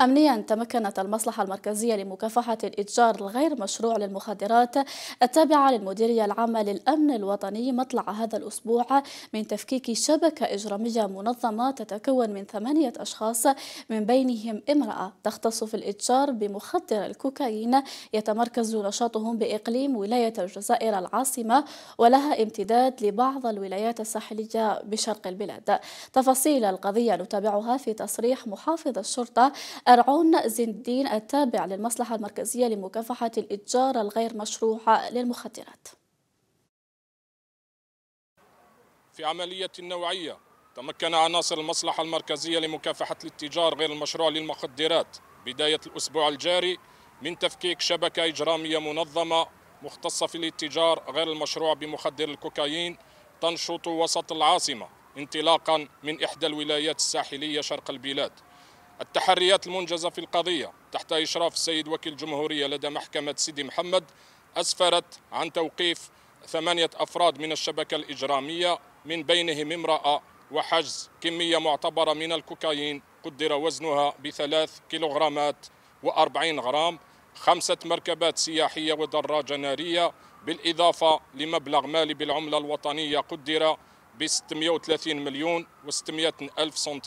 أمنيا تمكنت المصلحة المركزية لمكافحة الإتجار الغير مشروع للمخدرات التابعة للمديرية العامة للأمن الوطني مطلع هذا الأسبوع من تفكيك شبكة إجرامية منظمة تتكون من ثمانية أشخاص من بينهم امرأة تختص في الإتجار بمخدر الكوكايين يتمركز نشاطهم بإقليم ولاية الجزائر العاصمة ولها امتداد لبعض الولايات الساحلية بشرق البلاد تفاصيل القضية نتابعها في تصريح محافظ الشرطة أرعون زين الدين التابع للمصلحة المركزية لمكافحة الإتجار الغير مشروع للمخدرات في عملية نوعية تمكن عناصر المصلحة المركزية لمكافحة الاتجار غير المشروع للمخدرات بداية الأسبوع الجاري من تفكيك شبكة إجرامية منظمة مختصة في الاتجار غير المشروع بمخدر الكوكايين تنشط وسط العاصمة انطلاقا من إحدى الولايات الساحلية شرق البلاد التحريات المنجزة في القضية تحت إشراف السيد وكيل الجمهورية لدى محكمة سيدي محمد أسفرت عن توقيف ثمانية أفراد من الشبكة الإجرامية من بينهم امرأة وحجز كمية معتبرة من الكوكايين قدر وزنها بثلاث كيلوغرامات وأربعين غرام خمسة مركبات سياحية ودراجة نارية بالإضافة لمبلغ مالي بالعملة الوطنية قدر ب 630 مليون و 600 ألف سنتيم